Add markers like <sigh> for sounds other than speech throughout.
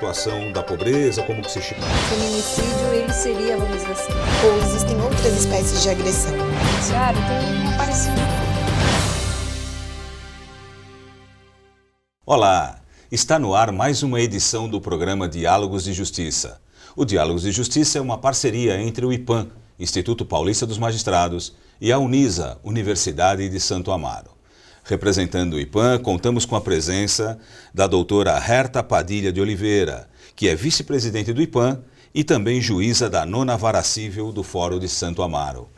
situação da pobreza, como que se chama? O Feminicídio, ele seria, vamos dizer assim. Ou existem outras espécies de agressão? Claro, tem parecido. Olá, está no ar mais uma edição do programa Diálogos de Justiça. O Diálogos de Justiça é uma parceria entre o IPAM, Instituto Paulista dos Magistrados, e a Unisa, Universidade de Santo Amaro. Representando o IPAN, contamos com a presença da doutora Herta Padilha de Oliveira, que é vice-presidente do IPAN e também juíza da nona vara civil do Fórum de Santo Amaro.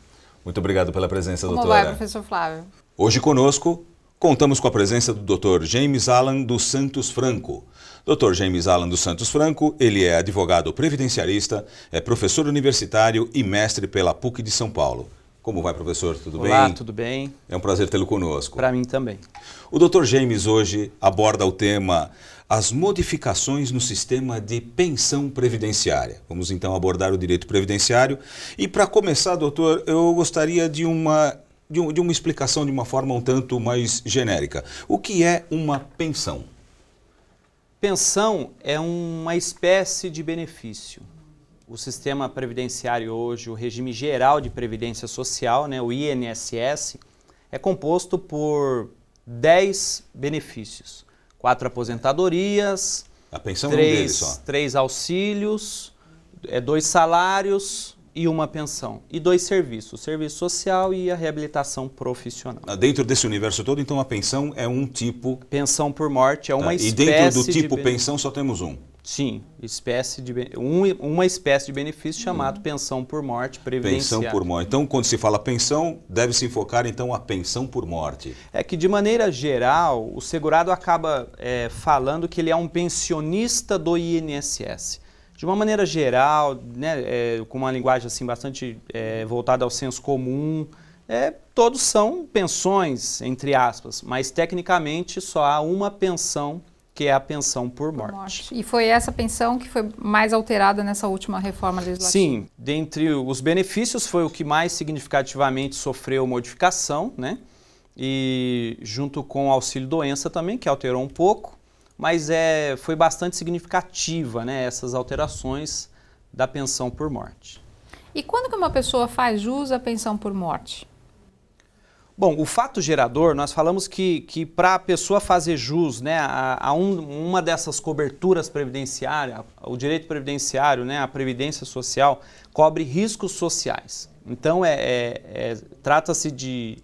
Muito obrigado pela presença, Como doutora. Como vai, professor Flávio? Hoje conosco, contamos com a presença do Dr. James Allan dos Santos Franco. Dr. James Allan dos Santos Franco, ele é advogado previdenciarista, é professor universitário e mestre pela PUC de São Paulo. Como vai, professor? Tudo Olá, bem? Olá, tudo bem? É um prazer tê-lo conosco. Para mim também. O Dr. James hoje aborda o tema as modificações no sistema de pensão previdenciária. Vamos então abordar o direito previdenciário. E para começar, doutor, eu gostaria de uma, de, um, de uma explicação de uma forma um tanto mais genérica. O que é uma pensão? Pensão é uma espécie de benefício o sistema previdenciário hoje, o regime geral de previdência social, né, o INSS, é composto por 10 benefícios: quatro aposentadorias, a ah, pensão três, é um três auxílios, é, dois salários e uma pensão. E dois serviços, o serviço social e a reabilitação profissional. Ah, dentro desse universo todo, então, a pensão é um tipo... Pensão por morte é uma tá. espécie E dentro do tipo de pensão só temos um? Sim, espécie de, um, uma espécie de benefício hum. chamado pensão por morte previdenciária. Pensão por morte. Então, quando se fala pensão, deve-se enfocar então a pensão por morte. É que, de maneira geral, o segurado acaba é, falando que ele é um pensionista do INSS. De uma maneira geral, né, é, com uma linguagem assim bastante é, voltada ao senso comum, é, todos são pensões, entre aspas, mas tecnicamente só há uma pensão que é a pensão por morte. por morte. E foi essa pensão que foi mais alterada nessa última reforma legislativa? Sim, dentre os benefícios foi o que mais significativamente sofreu modificação, né? E junto com o auxílio doença também, que alterou um pouco, mas é, foi bastante significativa, né, essas alterações da pensão por morte. E quando que uma pessoa faz jus à pensão por morte? Bom, o fato gerador, nós falamos que, que para a pessoa fazer jus né, a, a um, uma dessas coberturas previdenciárias, o direito previdenciário, né, a previdência social, cobre riscos sociais. Então, é, é, é trata-se de,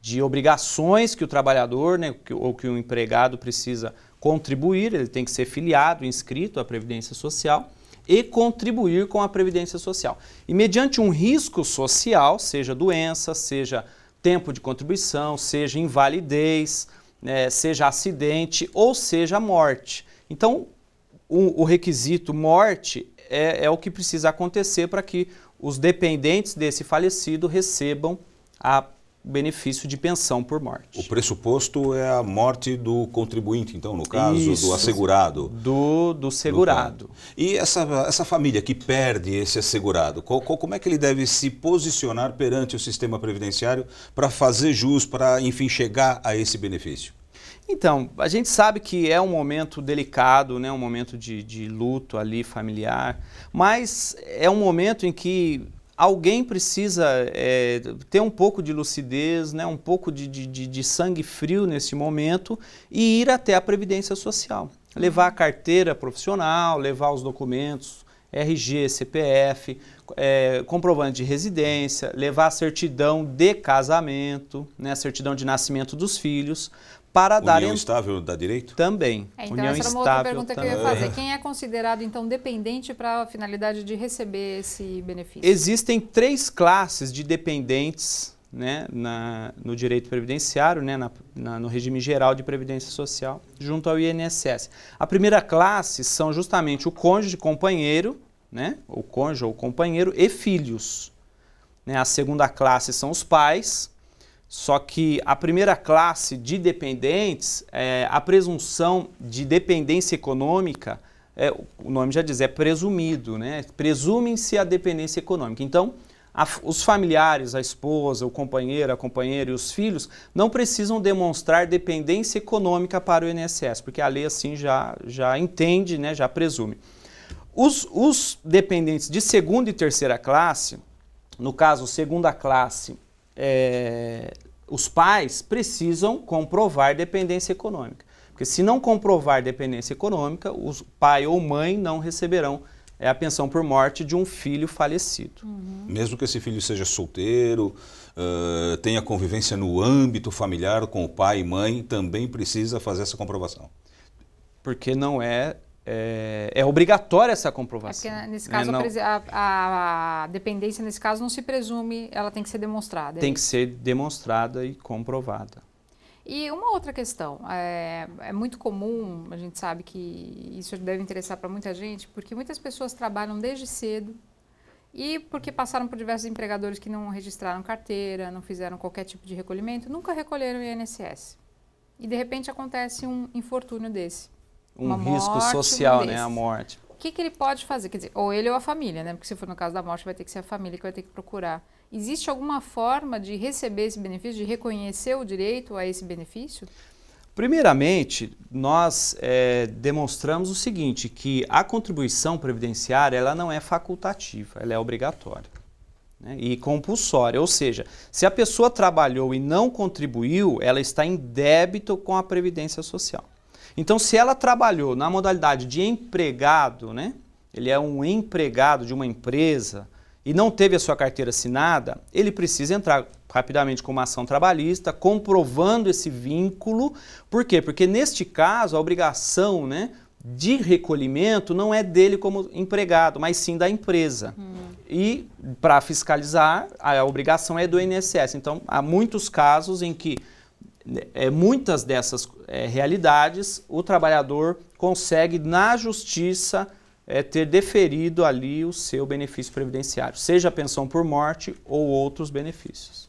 de obrigações que o trabalhador né, que, ou que o empregado precisa contribuir, ele tem que ser filiado, inscrito à Previdência Social e contribuir com a Previdência Social. E mediante um risco social, seja doença, seja tempo de contribuição, seja invalidez, né, seja acidente ou seja morte. Então, o, o requisito morte é, é o que precisa acontecer para que os dependentes desse falecido recebam a benefício de pensão por morte. O pressuposto é a morte do contribuinte, então, no caso, Isso, do assegurado. Do, do segurado. Do e essa, essa família que perde esse assegurado, como é que ele deve se posicionar perante o sistema previdenciário para fazer jus, para, enfim, chegar a esse benefício? Então, a gente sabe que é um momento delicado, né? um momento de, de luto ali familiar, mas é um momento em que alguém precisa é, ter um pouco de lucidez, né, um pouco de, de, de, sangue frio nesse momento e ir até a Previdência Social. Levar a carteira profissional, levar os documentos, RG, CPF, é, comprovante de residência, levar a certidão de casamento, né, certidão de nascimento dos filhos, para União dar... União estável dá direito? Também. É, então União essa era uma outra pergunta também. que eu ia fazer. Quem é considerado, então, dependente para a finalidade de receber esse benefício? Existem três classes de dependentes né, na, no direito previdenciário, né, na, na, no regime geral de previdência social, junto ao INSS. A primeira classe são justamente o cônjuge companheiro, né, o cônjuge ou companheiro, e filhos. Né, a segunda classe são os pais, só que a primeira classe de dependentes, é, a presunção de dependência econômica, é, o nome já diz, é presumido, né? Presumem-se a dependência econômica. Então, a, os familiares, a esposa, o companheiro, a companheira e os filhos não precisam demonstrar dependência econômica para o INSS, porque a lei assim já, já entende, né? já presume. Os, os dependentes de segunda e terceira classe, no caso, segunda classe é, os pais precisam comprovar dependência econômica. Porque se não comprovar dependência econômica, o pai ou mãe não receberão é a pensão por morte de um filho falecido. Uhum. Mesmo que esse filho seja solteiro, uh, tenha convivência no âmbito familiar com o pai e mãe, também precisa fazer essa comprovação. Porque não é é, é obrigatória essa comprovação. É porque, né, nesse né, caso, é, a, a, dependência, nesse caso, não se presume, ela tem que ser demonstrada. É tem que ser demonstrada e comprovada. E uma outra questão, é, é muito comum, a gente sabe que isso deve interessar para muita gente, porque muitas pessoas trabalham desde cedo e porque passaram por diversos empregadores que não registraram carteira, não fizeram qualquer tipo de recolhimento, nunca recolheram o INSS. E de repente acontece um infortúnio desse um risco social, né? A morte. O que, que ele pode fazer? Quer dizer, ou ele ou a família, né? Porque se for no caso da morte, vai ter que ser a família que vai ter que procurar. Existe alguma forma de receber esse benefício, de reconhecer o direito a esse benefício? Primeiramente, nós é, demonstramos o seguinte, que a contribuição previdenciária ela não é facultativa, ela é obrigatória né, e compulsória. Ou seja, se a pessoa trabalhou e não contribuiu, ela está em débito com a Previdência Social. Então, se ela trabalhou na modalidade de empregado, né? Ele é um empregado de uma empresa e não teve a sua carteira assinada, ele precisa entrar rapidamente com uma ação trabalhista, comprovando esse vínculo. Por quê? Porque neste caso a obrigação, né, de recolhimento não é dele como empregado, mas sim da empresa. Hum. E para fiscalizar, a obrigação é do INSS. Então, há muitos casos em que é, muitas dessas é, realidades, o trabalhador consegue, na justiça, é, ter deferido ali o seu benefício previdenciário, seja a pensão por morte ou outros benefícios.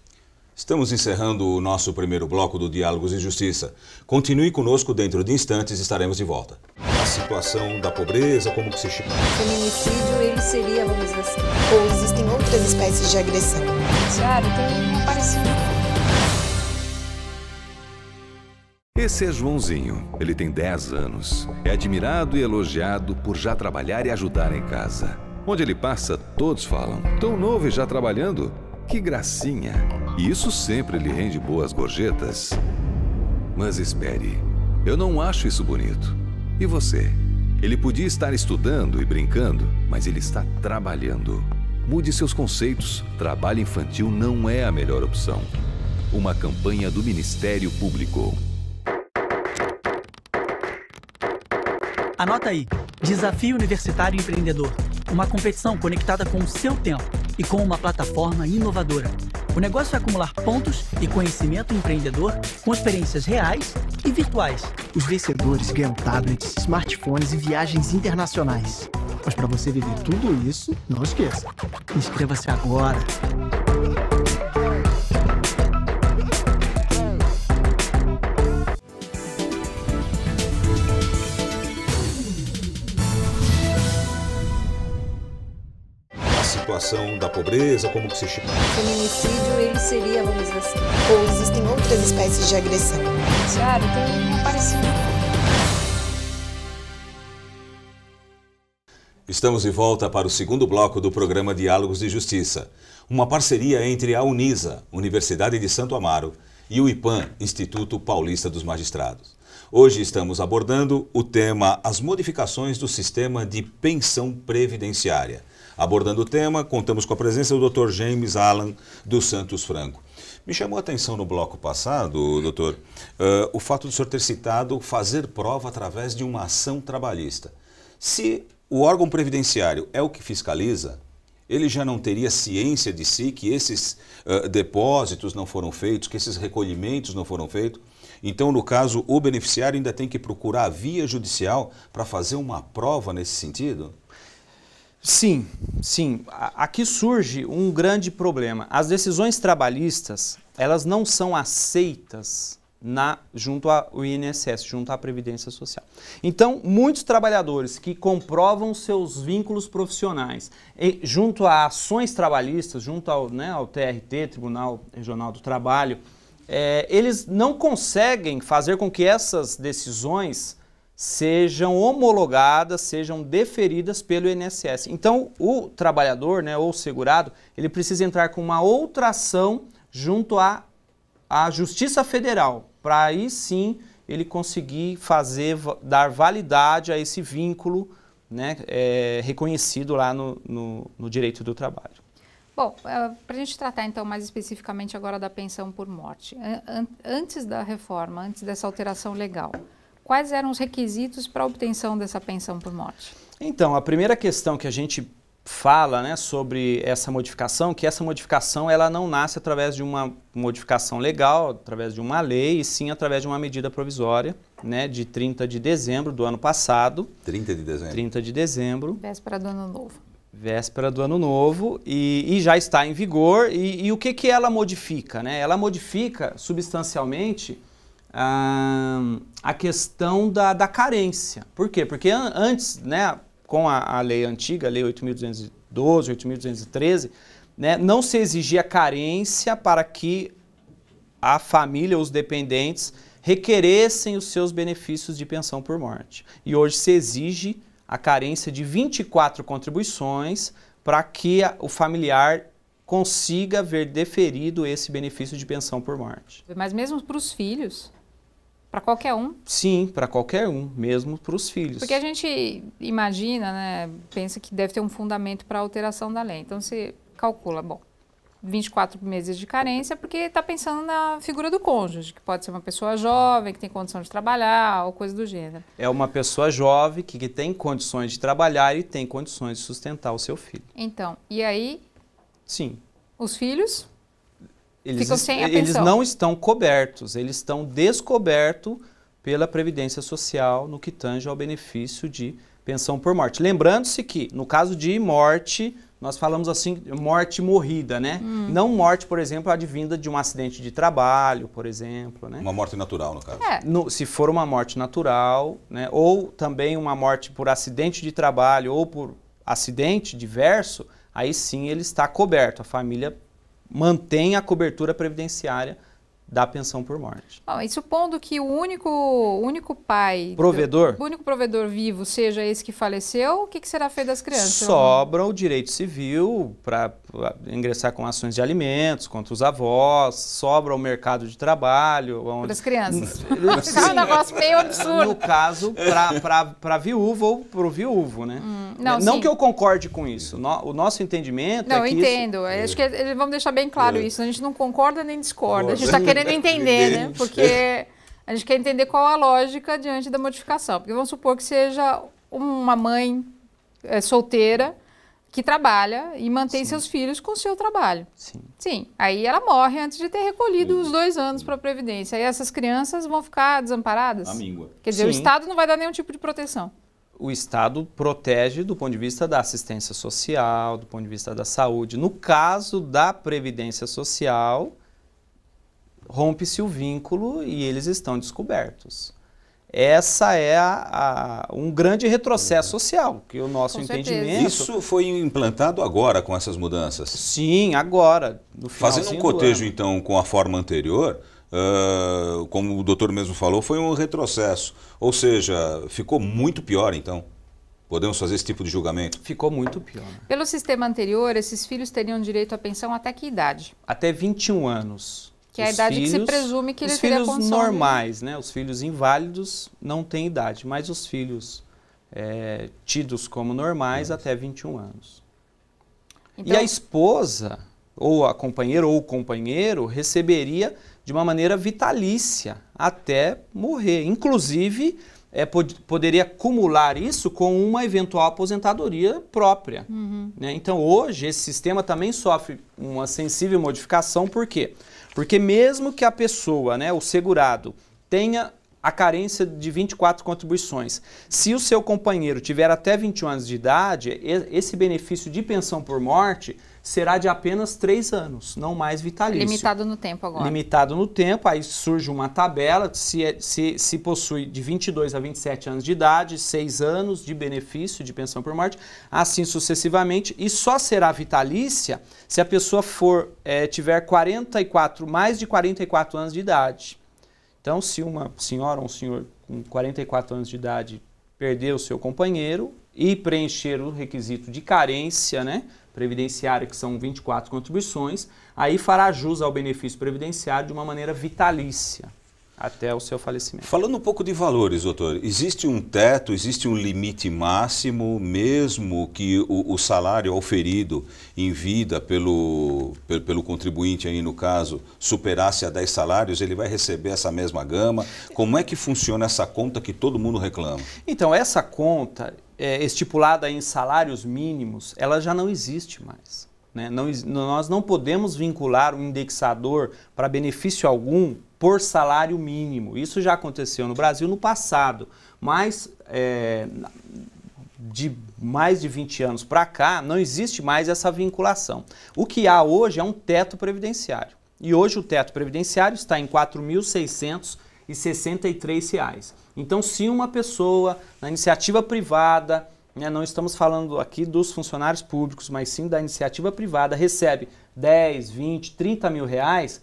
Estamos encerrando o nosso primeiro bloco do Diálogos e Justiça. Continue conosco dentro de instantes, estaremos de volta. A situação da pobreza, como que se chama? Feminicídio, ele seria, vamos dizer assim. Ou existem outras espécies de agressão. Claro, tem aparecido Esse é Joãozinho. Ele tem 10 anos. É admirado e elogiado por já trabalhar e ajudar em casa. Onde ele passa, todos falam: Tão novo e já trabalhando? Que gracinha! E isso sempre lhe rende boas gorjetas. Mas espere, eu não acho isso bonito. E você? Ele podia estar estudando e brincando, mas ele está trabalhando. Mude seus conceitos. Trabalho infantil não é a melhor opção. Uma campanha do Ministério Público. Anota aí: Desafio Universitário Empreendedor. Uma competição conectada com o seu tempo e com uma plataforma inovadora. O negócio é acumular pontos e conhecimento empreendedor com experiências reais e virtuais. Os vencedores ganham tablets, smartphones e viagens internacionais. Mas para você viver tudo isso, não esqueça. Inscreva-se agora! situação da pobreza, como que se chama? Feminicídio, ele seria, vamos dizer assim. Ou existem outras espécies de agressão? Claro, tem um parecido. Estamos de volta para o segundo bloco do programa Diálogos de Justiça, uma parceria entre a Unisa, Universidade de Santo Amaro, e o Ipan Instituto Paulista dos Magistrados. Hoje estamos abordando o tema As modificações do sistema de pensão previdenciária. Abordando o tema, contamos com a presença do Dr. James Allan dos Santos Franco. Me chamou a atenção no bloco passado, doutor, uh, o fato do senhor ter citado fazer prova através de uma ação trabalhista. Se o órgão previdenciário é o que fiscaliza, ele já não teria ciência de si que esses uh, depósitos não foram feitos, que esses recolhimentos não foram feitos. Então, no caso, o beneficiário ainda tem que procurar a via judicial para fazer uma prova nesse sentido? Sim, sim. Aqui surge um grande problema. As decisões trabalhistas, elas não são aceitas na, junto ao INSS, junto à Previdência Social. Então, muitos trabalhadores que comprovam seus vínculos profissionais e, junto a ações trabalhistas, junto ao, né, ao TRT, Tribunal Regional do Trabalho, é, eles não conseguem fazer com que essas decisões sejam homologadas, sejam deferidas pelo INSS. Então, o trabalhador, né, ou segurado, ele precisa entrar com uma outra ação junto à, à Justiça Federal, para aí sim ele conseguir fazer, dar validade a esse vínculo né, é, reconhecido lá no, no, no direito do trabalho. Bom, é, para a gente tratar então mais especificamente agora da pensão por morte, antes da reforma, antes dessa alteração legal, Quais eram os requisitos para a obtenção dessa pensão por morte? Então, a primeira questão que a gente fala né, sobre essa modificação, que essa modificação ela não nasce através de uma modificação legal, através de uma lei, e sim através de uma medida provisória, né, de 30 de dezembro do ano passado. 30 de dezembro. 30 de dezembro. Véspera do ano novo. Véspera do ano novo e, e já está em vigor. E, e o que, que ela modifica? Né? Ela modifica substancialmente a, questão da, da carência. Por quê? Porque antes, né, com a, a lei antiga, a lei 8.212, 8.213, né, não se exigia carência para que a família, os dependentes, requeressem os seus benefícios de pensão por morte. E hoje se exige a carência de 24 contribuições para que o familiar consiga ver deferido esse benefício de pensão por morte. Mas mesmo para os filhos? Para qualquer um? Sim, para qualquer um, mesmo para os filhos. Porque a gente imagina, né, pensa que deve ter um fundamento para a alteração da lei. Então você calcula, bom, 24 meses de carência, porque está pensando na figura do cônjuge, que pode ser uma pessoa jovem, que tem condição de trabalhar, ou coisa do gênero. É uma pessoa jovem que, que tem condições de trabalhar e tem condições de sustentar o seu filho. Então, e aí? Sim. Os filhos? Eles, Ficam sem a Eles não estão cobertos, eles estão descobertos pela Previdência Social no que tange ao benefício de pensão por morte. Lembrando-se que, no caso de morte, nós falamos assim, morte morrida, né? Hum. Não morte, por exemplo, advinda de um acidente de trabalho, por exemplo, né? Uma morte natural, no caso. É. No, se for uma morte natural, né? Ou também uma morte por acidente de trabalho ou por acidente diverso, aí sim ele está coberto. A família mantém a cobertura previdenciária da pensão por morte. Bom, e supondo que o único, único pai... Provedor? Do, o único provedor vivo seja esse que faleceu, o que, que será feito das crianças? Sobra o direito civil para ingressar com ações de alimentos contra os avós, sobra o mercado de trabalho... Onde... Para as crianças. <laughs> Ah, sim, é um negócio meio absurdo. No caso, para a viúva ou para o viúvo, né? Hum, não, não que eu concorde com isso. No, o nosso entendimento não, é que Não, eu entendo. Isso... É. Acho que vamos deixar bem claro é. isso. A gente não concorda nem discorda. A gente está querendo <laughs> querendo <laughs> entender, né? Porque a gente quer entender qual a lógica diante da modificação. Porque vamos supor que seja uma mãe é, solteira que trabalha e mantém Sim. seus filhos com o seu trabalho. Sim. Sim. Aí ela morre antes de ter recolhido Sim. Uhum. os dois anos para a Previdência. Aí essas crianças vão ficar desamparadas? Amíngua. Quer dizer, Sim. o Estado não vai dar nenhum tipo de proteção. O Estado protege do ponto de vista da assistência social, do ponto de vista da saúde. No caso da Previdência Social, rompe-se o vínculo e eles estão descobertos. Essa é a, a, um grande retrocesso social, que o nosso com entendimento. Certeza. Isso foi implantado agora com essas mudanças? Sim, agora. Fazendo um cotejo, então, com a forma anterior, uh, como o doutor mesmo falou, foi um retrocesso. Ou seja, ficou muito pior, então. Podemos fazer esse tipo de julgamento? Ficou muito pior. Pelo sistema anterior, esses filhos teriam direito à pensão até que idade? Até 21 anos. Que é a idade filhos, que se presume que ele os teria Os filhos né? normais, né? Os filhos inválidos não têm idade, mas os filhos é, tidos como normais até 21 anos. Então, e a esposa, ou a companheira ou o companheiro, receberia de uma maneira vitalícia até morrer. Inclusive, é, pod poderia acumular isso com uma eventual aposentadoria própria. Uhum. Né? Então, hoje, esse sistema também sofre uma sensível modificação, por quê? Porque porque mesmo que a pessoa, né, o segurado, tenha a carência de 24 contribuições. Se o seu companheiro tiver até 21 anos de idade, esse benefício de pensão por morte será de apenas três anos, não mais vitalício. Limitado no tempo agora. Limitado no tempo, aí surge uma tabela, se, é, se, se possui de 22 a 27 anos de idade, seis anos de benefício de pensão por morte, assim sucessivamente, e só será vitalícia se a pessoa for é, tiver 44, mais de 44 anos de idade. Então, se uma senhora ou um senhor com 44 anos de idade perder o seu companheiro e preencher o requisito de carência, né? Previdenciária, que são 24 contribuições, aí fará jus ao benefício previdenciário de uma maneira vitalícia até o seu falecimento. Falando um pouco de valores, doutor, existe um teto, existe um limite máximo, mesmo que o, o salário oferido em vida pelo, pelo, pelo, contribuinte, aí no caso, superasse a 10 salários, ele vai receber essa mesma gama? Como é que funciona essa conta que todo mundo reclama? Então, essa conta é, estipulada em salários mínimos, ela já não existe mais. Né? Não, nós não podemos vincular o um indexador para benefício algum por salário mínimo. Isso já aconteceu no Brasil no passado, mas é, de mais de 20 anos para cá não existe mais essa vinculação. O que há hoje é um teto previdenciário. E hoje o teto previdenciário está em R$ 4.663. Então, se uma pessoa na iniciativa privada né, não estamos falando aqui dos funcionários públicos, mas sim da iniciativa privada, recebe 10, 20, 30 mil reais,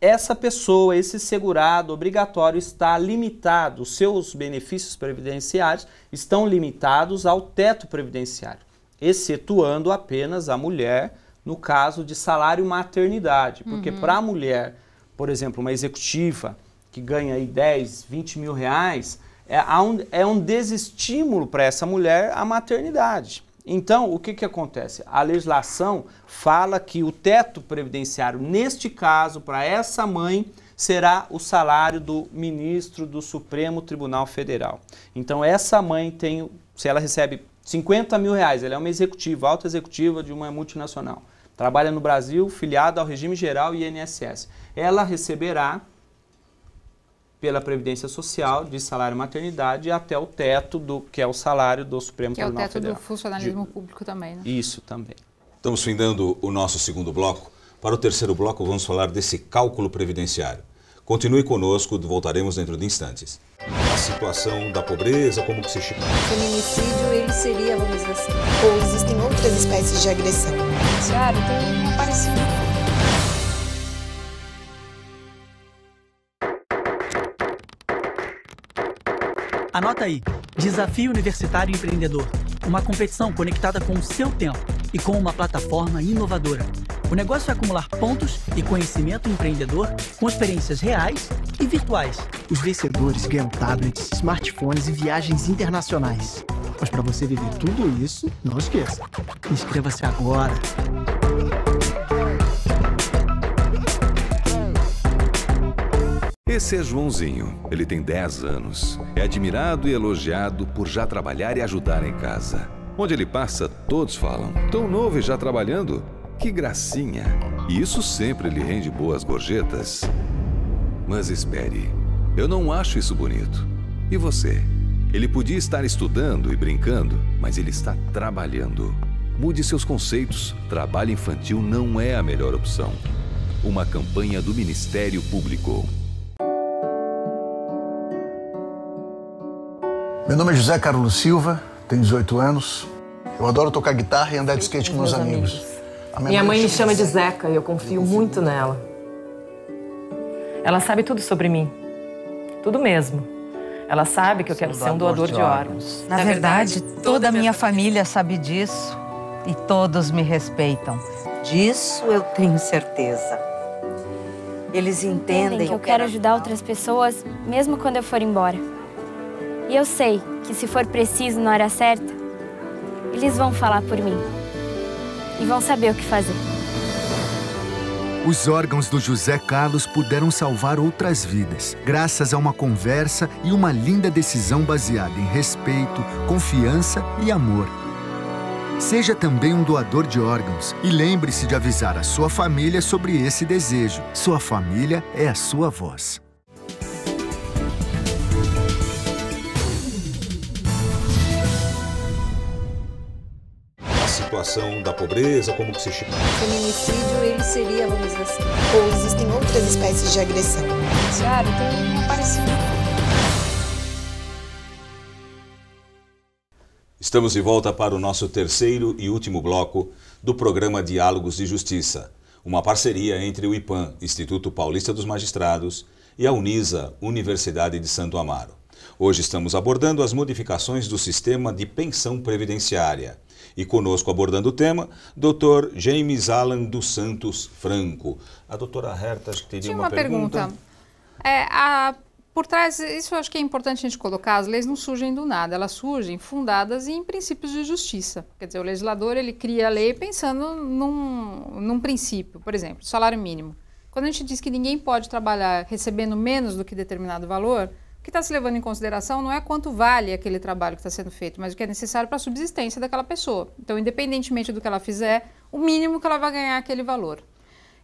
essa pessoa, esse segurado obrigatório está limitado, os seus benefícios previdenciários estão limitados ao teto previdenciário, excetuando apenas a mulher no caso de salário maternidade, porque uhum. para a mulher, por exemplo, uma executiva que ganha aí 10, 20 mil reais, é, um, é um desestímulo para essa mulher a maternidade. Então, o que, que acontece? A legislação fala que o teto previdenciário, neste caso, para essa mãe, será o salário do ministro do Supremo Tribunal Federal. Então, essa mãe tem, se ela recebe 50 mil reais, ela é uma executiva, alta executiva de uma multinacional, trabalha no Brasil, filiada ao regime geral e INSS, ela receberá pela Previdência Social, de salário maternidade, até o teto, do que é o salário do Supremo que Tribunal Federal. é o teto Federal. do funcionalismo de... público também, né? Isso também. Estamos findando o nosso segundo bloco. Para o terceiro bloco, vamos falar desse cálculo previdenciário. Continue conosco, voltaremos dentro de instantes. A situação da pobreza, como que se chama? Feminicídio, ele seria, vamos dizer assim. Ou existem outras espécies de agressão. Claro, tem aparecido Anota aí: Desafio Universitário Empreendedor. Uma competição conectada com o seu tempo e com uma plataforma inovadora. O negócio é acumular pontos e conhecimento empreendedor com experiências reais e virtuais. Os vencedores ganham tablets, smartphones e viagens internacionais. Mas para você viver tudo isso, não esqueça. Inscreva-se agora! Esse é Joãozinho. Ele tem 10 anos. É admirado e elogiado por já trabalhar e ajudar em casa. Onde ele passa, todos falam: tão novo e já trabalhando? Que gracinha! E isso sempre lhe rende boas gorjetas. Mas espere, eu não acho isso bonito. E você? Ele podia estar estudando e brincando, mas ele está trabalhando. Mude seus conceitos. Trabalho infantil não é a melhor opção. Uma campanha do Ministério Público. Meu nome é José Carlos Silva, tenho 18 anos. Eu adoro tocar guitarra e andar de skate com meus, meus amigos. amigos. Minha, minha, mãe, mãe me chama de Zeca e eu confio, eu muito nela. Ela sabe tudo sobre mim. Tudo mesmo. Ela sabe que eu quero ser um doador de órgãos. Na verdade, toda a minha família sabe disso e todos me respeitam. Disso eu tenho certeza. Eles entendem. entendem que eu quero ajudar outras pessoas, mesmo quando eu for embora. E eu sei que se for preciso na hora certa, eles vão falar por mim e vão saber o que fazer. Os órgãos do José Carlos puderam salvar outras vidas, graças a uma conversa e uma linda decisão baseada em respeito, confiança e amor. Seja também um doador de órgãos e lembre-se de avisar a sua família sobre esse desejo. Sua família é a sua voz. situação da pobreza, como que se chama? Feminicídio, ele seria, vamos dizer assim. Ou existem outras espécies de agressão? Claro, tem um parecido. Estamos de volta para o nosso terceiro e último bloco do programa Diálogos de Justiça, uma parceria entre o IPAM, Instituto Paulista dos Magistrados, e a Unisa, Universidade de Santo Amaro. Hoje estamos abordando as modificações do sistema de pensão previdenciária. E conosco abordando o tema, Dr. James Alan dos Santos Franco. A doutora Herta, acho que teria Tinha uma, uma pergunta. pergunta. É, a, por trás, isso acho que é importante a gente colocar, as leis não surgem do nada, elas surgem fundadas em princípios de justiça. Quer dizer, o legislador ele cria a lei pensando num, num princípio, por exemplo, salário mínimo. Quando a gente diz que ninguém pode trabalhar recebendo menos do que determinado valor, o que está se levando em consideração não é quanto vale aquele trabalho que está sendo feito, mas o que é necessário para a subsistência daquela pessoa. Então, independentemente do que ela fizer, o mínimo que ela vai ganhar é aquele valor.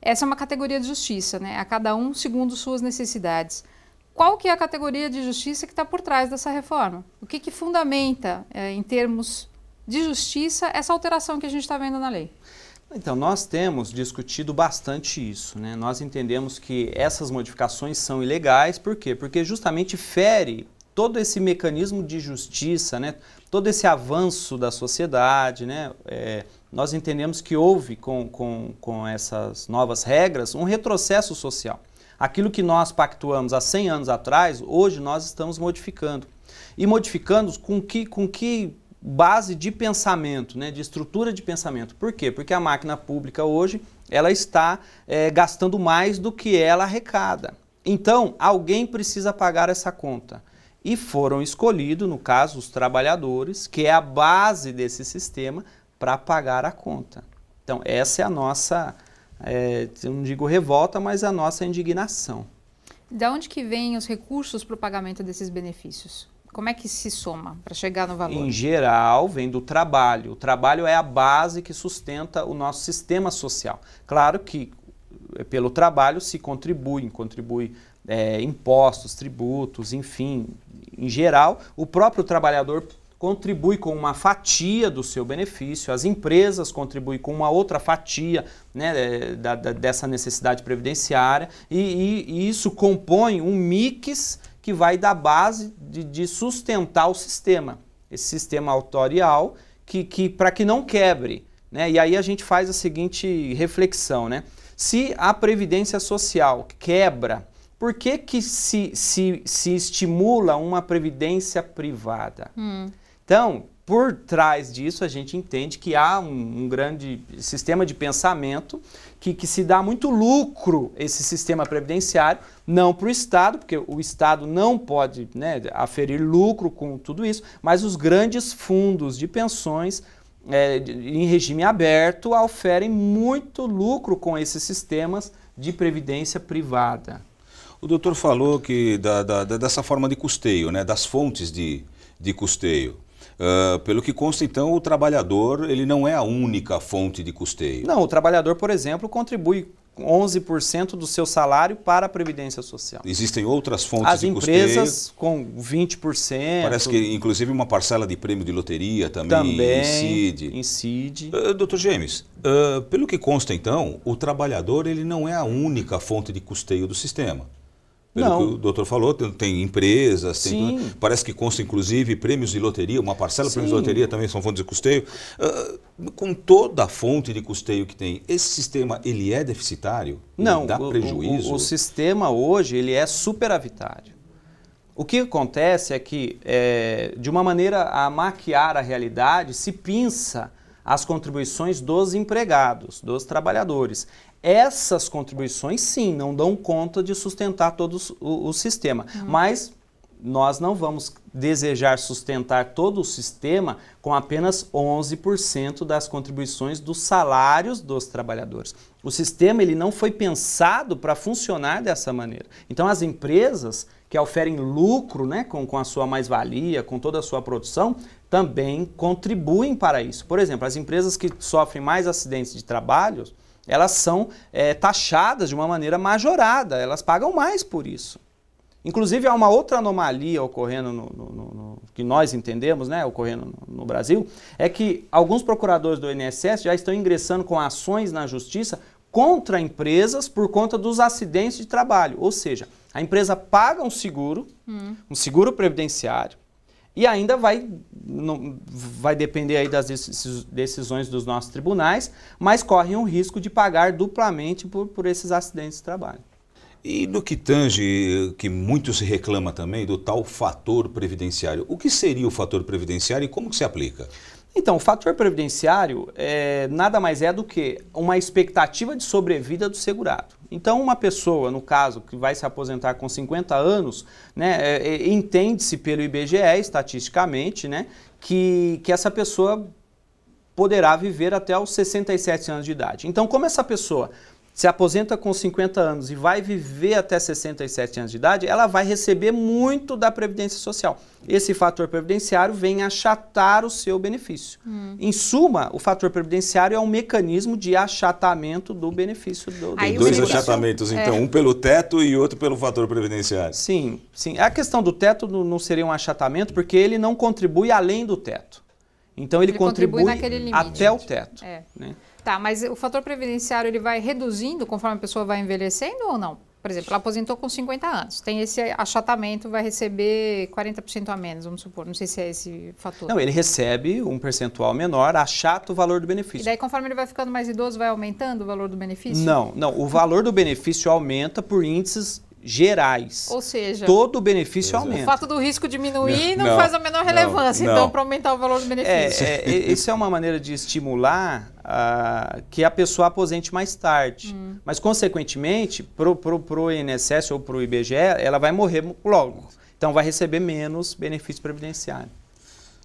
Essa é uma categoria de justiça, né? A cada um segundo suas necessidades. Qual que é a categoria de justiça que está por trás dessa reforma? O que, que fundamenta, eh, em termos de justiça, essa alteração que a gente está vendo na lei? Então, nós temos discutido bastante isso. Né? Nós entendemos que essas modificações são ilegais, por quê? Porque justamente fere todo esse mecanismo de justiça, né? todo esse avanço da sociedade. Né? É, nós entendemos que houve, com, com, com essas novas regras, um retrocesso social. Aquilo que nós pactuamos há 100 anos atrás, hoje nós estamos modificando. E modificando com que, com que base de pensamento, né, de estrutura de pensamento. Por quê? Porque a máquina pública hoje ela está é, gastando mais do que ela arrecada. Então, alguém precisa pagar essa conta. E foram escolhidos, no caso, os trabalhadores, que é a base desse sistema, para pagar a conta. Então, essa é a nossa, é, eu não digo revolta, mas a nossa indignação. Da onde que vêm os recursos para o pagamento desses benefícios? Como é que se soma para chegar no valor? Em geral, vem do trabalho. O trabalho é a base que sustenta o nosso sistema social. Claro que eh, pelo trabalho se contribui, contribui eh, é, impostos, tributos, enfim. Em geral, o próprio trabalhador contribui com uma fatia do seu benefício, as empresas contribuem com uma outra fatia né, eh, da, da, dessa necessidade previdenciária, e, e, e, isso compõe um mix que vai dar base de, de sustentar o sistema, esse sistema autorial, que, que para que não quebre. Né? E aí a gente faz a seguinte reflexão, né? Se a Previdência Social quebra, por que, que se, se, se estimula uma previdência privada? Hum. Então, por trás disso, a gente entende que há um, um grande sistema de pensamento que, que, se dá muito lucro esse sistema previdenciário, não para o Estado, porque o Estado não pode né, aferir lucro com tudo isso, mas os grandes fundos de pensões é, em regime aberto oferem muito lucro com esses sistemas de previdência privada. O doutor falou que da, da, dessa forma de custeio, né, das fontes de, de custeio. Ah, pelo que consta, então, o trabalhador ele não é a única fonte de custeio. Não, o trabalhador, por exemplo, contribui 11% do seu salário para a Previdência Social. Existem outras fontes As de custeio. As empresas com 20%. Parece que, inclusive, uma parcela de prêmio de loteria também, também incide. incide. Uh, ah, doutor James, uh, ah, pelo que consta, então, o trabalhador ele não é a única fonte de custeio do sistema. Pelo não. que o doutor falou, tem, tem empresas, tem, parece que consta inclusive prêmios de loteria, uma parcela de prêmios de loteria também são fontes de custeio. Uh, com toda a fonte de custeio que tem, esse sistema ele é deficitário? Não, ele dá o, prejuízo? O, o, sistema hoje ele é superavitário. O que acontece é que, é, de uma maneira a maquiar a realidade, se pinça as contribuições dos empregados, dos trabalhadores. Essas contribuições, sim, não dão conta de sustentar todo o, o sistema, uhum. mas nós não vamos desejar sustentar todo o sistema com apenas 11% das contribuições dos salários dos trabalhadores. O sistema ele não foi pensado para funcionar dessa maneira. Então as empresas que oferem lucro né, com, com a sua mais-valia, com toda a sua produção, também contribuem para isso. Por exemplo, as empresas que sofrem mais acidentes de trabalho, elas são é, taxadas de uma maneira majorada, elas pagam mais por isso. Inclusive, há uma outra anomalia ocorrendo, no, no, no, no que nós entendemos, né, ocorrendo no, Brasil, é que alguns procuradores do INSS já estão ingressando com ações na justiça contra empresas por conta dos acidentes de trabalho. Ou seja, a empresa paga um seguro, hum. um seguro previdenciário, e ainda vai, não, vai depender aí das decisões dos nossos tribunais, mas correm um risco de pagar duplamente por, por esses acidentes de trabalho. E no que tange, que muito se reclama também, do tal fator previdenciário. O que seria o fator previdenciário e como que se aplica? Então, o fator previdenciário é, nada mais é do que uma expectativa de sobrevida do segurado. Então, uma pessoa, no caso, que vai se aposentar com 50 anos, né, é, é entende-se pelo IBGE, estatisticamente, né, que, que essa pessoa poderá viver até os 67 anos de idade. Então, como essa pessoa se aposenta com 50 anos e vai viver até 67 anos de idade, ela vai receber muito da Previdência Social. Esse fator previdenciário vem achatar o seu benefício. Hum. Em suma, o fator previdenciário é um mecanismo de achatamento do benefício do, do Tem Dois benefício. achatamentos, é. então, é. um pelo teto e outro pelo fator previdenciário. Sim, sim. A questão do teto não seria um achatamento, porque ele não contribui além do teto. Então ele, ele contribui, contribui até o teto. É. Né? Tá, mas o fator previdenciário ele vai reduzindo conforme a pessoa vai envelhecendo ou não? Por exemplo, ela aposentou com 50 anos, tem esse achatamento, vai receber 40% a menos, vamos supor. Não sei se é esse fator. Não, ele recebe um percentual menor, achata o valor do benefício. E daí, conforme ele vai ficando mais idoso, vai aumentando o valor do benefício? Não, não. O valor do benefício aumenta por índices gerais. Ou seja, todo o benefício aumenta. O fato do risco diminuir não, não, não faz a menor relevância, não, então, para aumentar o valor do benefício. É, é, é, isso é uma maneira de estimular que a pessoa aposente mais tarde. Hum. Mas, consequentemente, para o pro, pro INSS ou para o IBGE, ela vai morrer logo. Então, vai receber menos benefício previdenciário.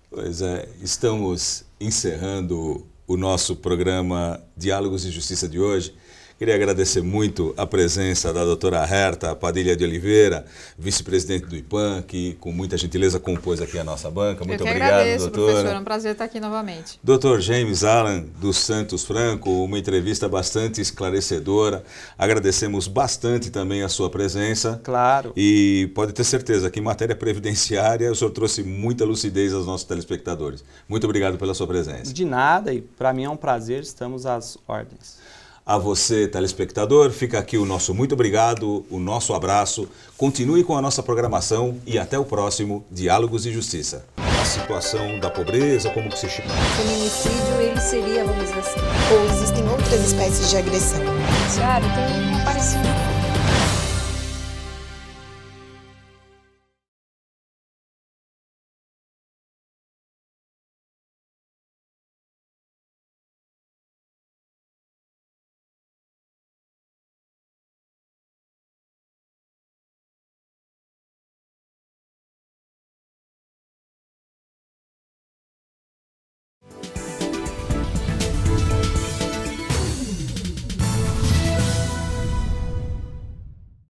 Pois é, estamos encerrando o nosso programa Diálogos de Justiça de hoje. Queria agradecer muito a presença da doutora Herta Padilha de Oliveira, vice-presidente do IPAN, que com muita gentileza compôs aqui a nossa banca. Muito Eu que obrigado, agradeço, doutora. Professor, é um prazer estar aqui novamente. Doutor James Allen dos Santos Franco, uma entrevista bastante esclarecedora. Agradecemos bastante também a sua presença. Claro. E pode ter certeza que em matéria previdenciária o senhor trouxe muita lucidez aos nossos telespectadores. Muito obrigado pela sua presença. De nada, e para mim é um prazer, estamos às ordens. A você, telespectador, fica aqui o nosso muito obrigado, o nosso abraço. Continue com a nossa programação e até o próximo Diálogos e Justiça. A situação da pobreza, como que se chama? Feminicídio, ele seria, vamos dizer assim. Ou existem outras espécies de agressão. Claro, tem aparecido